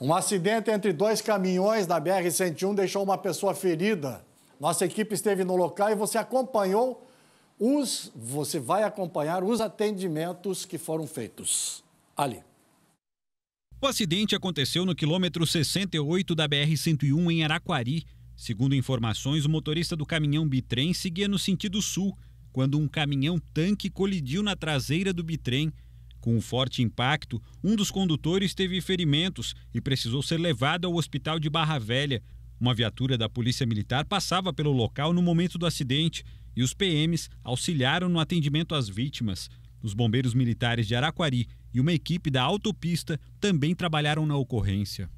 Um acidente entre dois caminhões na BR-101 deixou uma pessoa ferida. Nossa equipe esteve no local e você acompanhou os. Você vai acompanhar os atendimentos que foram feitos. Ali. O acidente aconteceu no quilômetro 68 da BR-101 em Araquari. Segundo informações, o motorista do caminhão bitrem seguia no sentido sul, quando um caminhão tanque colidiu na traseira do bitrem com um forte impacto, um dos condutores teve ferimentos e precisou ser levado ao hospital de Barra Velha. Uma viatura da Polícia Militar passava pelo local no momento do acidente e os PMs auxiliaram no atendimento às vítimas. Os bombeiros militares de Araquari e uma equipe da autopista também trabalharam na ocorrência.